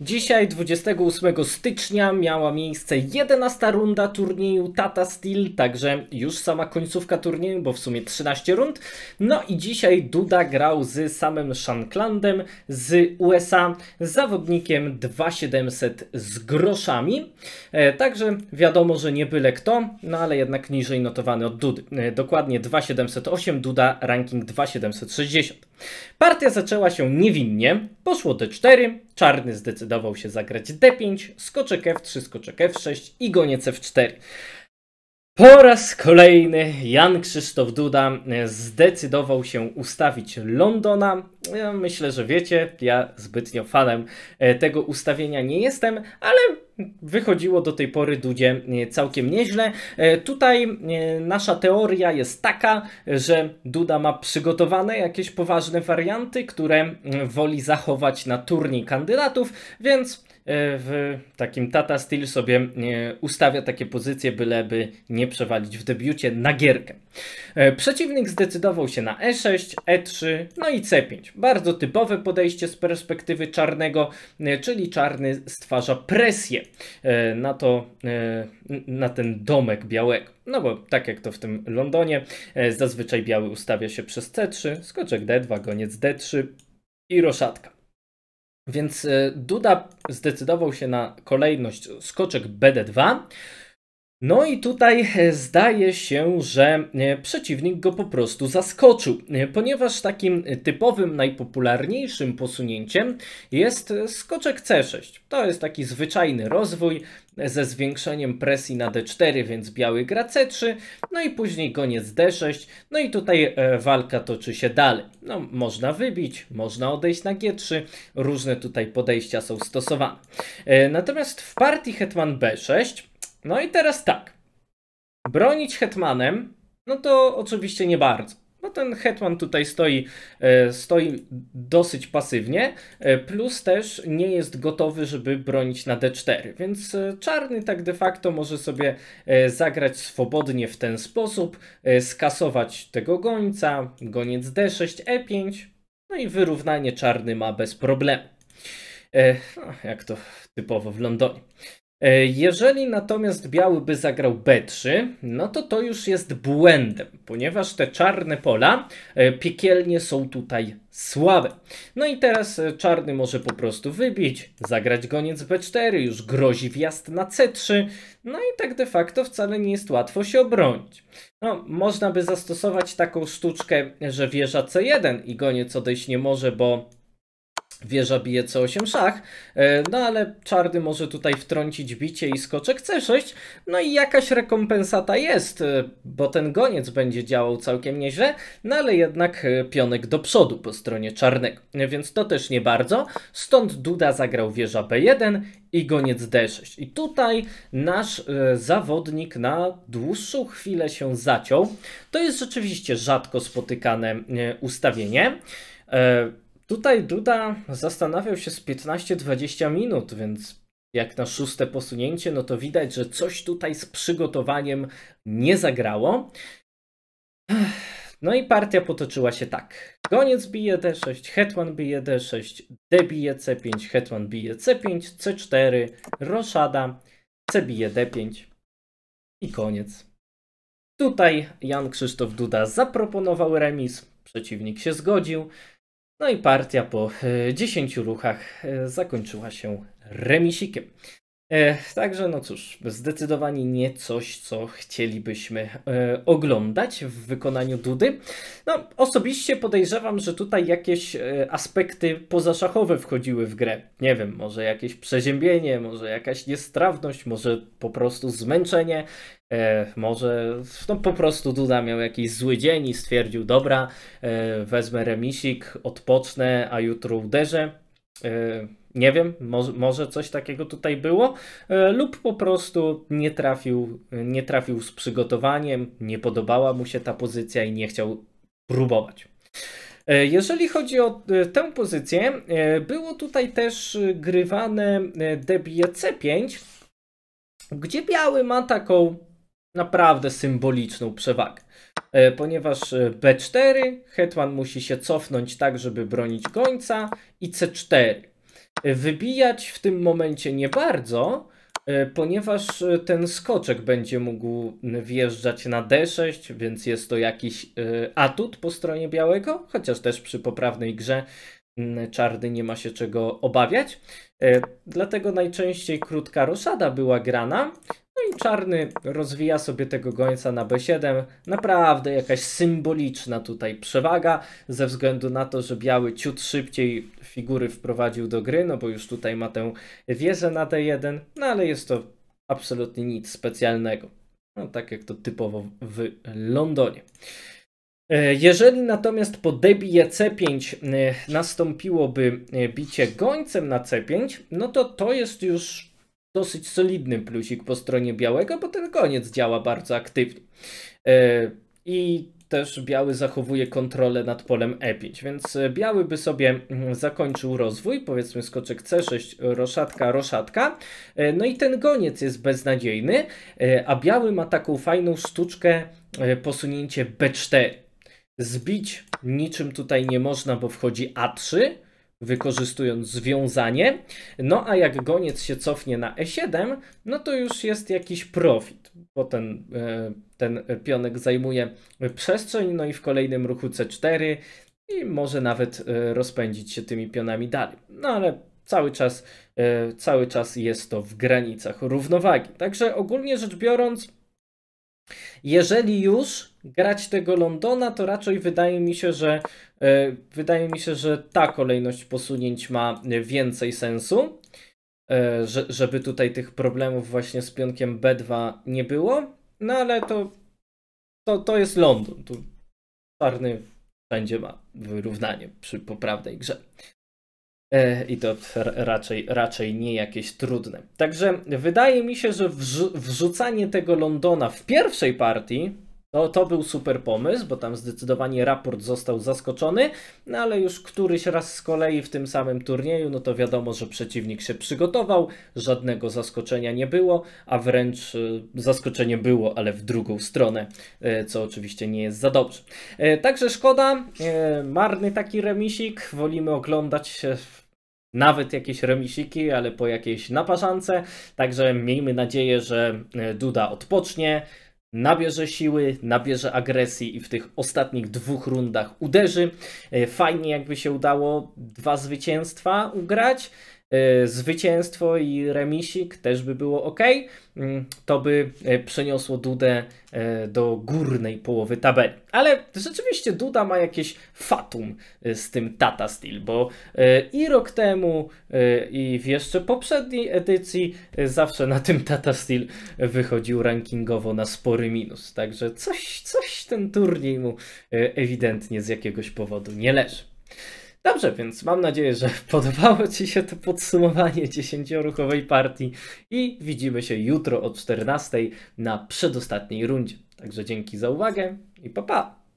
Dzisiaj, 28 stycznia, miała miejsce 11 runda turnieju Tata Steel, także już sama końcówka turnieju, bo w sumie 13 rund. No i dzisiaj Duda grał z samym Shanklandem z USA, zawodnikiem 2700 z groszami. E, także wiadomo, że nie byle kto, no ale jednak niżej notowany od Dudy. E, dokładnie 2708, Duda ranking 2760. Partia zaczęła się niewinnie, poszło d4, czarny zdecydował się zagrać d5, skoczek f3, skoczek f6 i goniec f4. Po raz kolejny Jan Krzysztof Duda e, zdecydował się ustawić Londona. Ja e, myślę, że wiecie, ja zbytnio fanem e, tego ustawienia nie jestem, ale wychodziło do tej pory Dudzie całkiem nieźle. Tutaj nasza teoria jest taka, że Duda ma przygotowane jakieś poważne warianty, które woli zachować na turniej kandydatów, więc E, w takim Tata Steel sobie e, ustawia takie pozycje, byleby nie przewalić w debiucie na gierkę. E, przeciwnik zdecydował się na E6, E3, no i C5. Bardzo typowe podejście z perspektywy czarnego, czyli czarny stwarza presję na to, na ten domek białego. No bo tak jak to w tym Londonie, zazwyczaj biały ustawia się przez C3, skoczek D2, goniec D3 i roszatka. Więc e, Duda zdecydował się na kolejność skoczek BD2. No i tutaj e, zdaje się, że e, przeciwnik go po prostu zaskoczył, e, ponieważ takim typowym, najpopularniejszym posunięciem jest skoczek C6. To jest taki zwyczajny rozwój ze zwiększeniem presji na D4, więc biały gra C3, no i później koniec D6, no i tutaj walka toczy się dalej. No, można wybić, można odejść na G3, różne tutaj podejścia są stosowane. Natomiast w partii Hetman B6 no i teraz tak. Bronić hetmanem, no to oczywiście nie bardzo. No ten hetman tutaj stoi, e, stoi dosyć pasywnie, e, plus też nie jest gotowy, żeby bronić na d4, więc e, czarny tak de facto może sobie zagrać swobodnie w ten sposób, skasować tego gońca, goniec d6, e5, no i wyrównanie czarny ma bez problemu. No, jak to typowo w Londynie. E, jeżeli natomiast biały by zagrał B3, no to to już jest błędem, ponieważ te czarne pola e, piekielnie są tutaj słabe. No i teraz e, czarny może po prostu wybić, zagrać goniec B4, już grozi wjazd na C3, no i tak de facto wcale nie jest łatwo się obronić. No, można by zastosować taką sztuczkę, że wieża C1 i goniec odejść nie może, bo Wieża bije C8 szach, e, no ale czarny może tutaj wtrącić bicie i skoczek C6, no i jakaś rekompensata jest, e, bo ten goniec będzie działał całkiem nieźle, no ale jednak e, pionek do przodu po stronie czarnego, więc to też nie bardzo, stąd Duda zagrał wieża B1 i goniec D6. I tutaj nasz zawodnik na dłuższą chwilę się zaciął. To jest rzeczywiście rzadko spotykane ustawienie. Tutaj Duda zastanawiał się z 15-20 minut, więc jak na szóste posunięcie, no to widać, że coś tutaj z przygotowaniem nie zagrało. No i partia potoczyła się tak. Goniec bije d6, hetman bije d6, d bije c5, hetman bije c5, c4, roszada, c bije d5 i koniec. Tutaj Jan Krzysztof Duda zaproponował remis, przeciwnik się zgodził. No i partia po 10 e, ruchach e, zakończyła się remisikiem. Także no cóż, zdecydowanie nie coś, co chcielibyśmy e, oglądać w wykonaniu Dudy. No, osobiście podejrzewam, że tutaj jakieś e, aspekty pozaszachowe wchodziły w grę. Nie wiem, może jakieś przeziębienie, może jakaś niestrawność, może po prostu zmęczenie, e, może no, po prostu Duda miał jakiś zły dzień i stwierdził, dobra, e, wezmę remisik, odpocznę, a jutro uderzę e, nie wiem, może, może coś takiego tutaj było, e, lub po prostu nie trafił, nie trafił z przygotowaniem, nie podobała mu się ta pozycja i nie chciał próbować. E, jeżeli chodzi o e, tę pozycję, było tutaj też grywane debie C5, gdzie biały ma taką naprawdę symboliczną przewagę. Ponieważ B4, hetman musi się cofnąć tak, żeby bronić gońca i C4. Wybijać w tym momencie nie bardzo, e, ponieważ e, ten skoczek będzie mógł wjeżdżać na D6, więc jest to jakiś e, atut po stronie białego, chociaż też przy poprawnej grze mm, czarny nie ma się czego obawiać. Dlatego najczęściej krótka roszada była grana, no i czarny rozwija sobie tego gońca na B7. Naprawdę jakaś symboliczna tutaj przewaga, ze względu na to, że biały ciut szybciej figury wprowadził do gry, no bo już tutaj ma tę wieżę na D1, no ale jest to absolutnie nic specjalnego. No, tak jak to typowo w Londonie. E, jeżeli natomiast po debie C5 e, nastąpiłoby e, bicie gońcem na C5, no to to jest już dosyć solidny plusik po stronie białego, bo ten koniec działa bardzo aktywnie. E, I też biały zachowuje kontrolę nad polem E5, więc e, biały by sobie mm, zakończył rozwój, powiedzmy skoczek C6, roszatka, roszatka, e, no i ten goniec jest beznadziejny, a biały ma taką fajną sztuczkę posunięcie B4. Zbić niczym tutaj nie można, bo wchodzi A3, wykorzystując związanie. No a jak goniec się cofnie na e7, no to już jest jakiś profit, bo ten, e, ten pionek zajmuje przestrzeń, no i w kolejnym ruchu c4 i może nawet e, rozpędzić się tymi pionami dalej. No ale cały czas, e, cały czas jest to w granicach równowagi. Także ogólnie rzecz biorąc, jeżeli już grać tego Londona, to raczej wydaje mi się, że e, wydaje mi się, że ta kolejność posunięć ma więcej sensu, e, że, żeby tutaj tych problemów właśnie z pionkiem B2 nie było. No ale to to, to jest London. Tu czarny wszędzie ma wyrównanie przy poprawnej grze. E, I to raczej, raczej nie jakieś trudne. Także wydaje mi się, że wrzu wrzucanie tego Londona w pierwszej partii to, no, to był super pomysł, bo tam zdecydowanie raport został zaskoczony, no ale już któryś raz z kolei w tym samym turnieju, no to wiadomo, że przeciwnik się przygotował, żadnego zaskoczenia nie było, a wręcz y, zaskoczenie było, ale w drugą stronę, y, co oczywiście nie jest za dobrze. Y, także szkoda, marny taki remisik, wolimy oglądać się nawet jakieś remisiki, ale po jakiejś naparzance, także miejmy nadzieję, że Duda odpocznie, nabierze siły, nabierze agresji i w tych ostatnich dwóch rundach uderzy. E, fajnie jakby się udało dwa zwycięstwa ugrać. E, zwycięstwo i remisik też by było ok, mm, to by e, przeniosło Dudę e, do górnej połowy tabeli. Ale rzeczywiście Duda ma jakieś fatum z tym Tata Steel, bo i rok temu, i w jeszcze poprzedniej edycji zawsze na tym Tata Steel wychodził rankingowo na spory minus. Także coś, coś ten turniej mu ewidentnie z jakiegoś powodu nie leży. Dobrze, więc mam nadzieję, że podobało Ci się to podsumowanie dziesięcioruchowej partii i widzimy się jutro o 14 na przedostatniej rundzie. Także dzięki za uwagę i pa pa!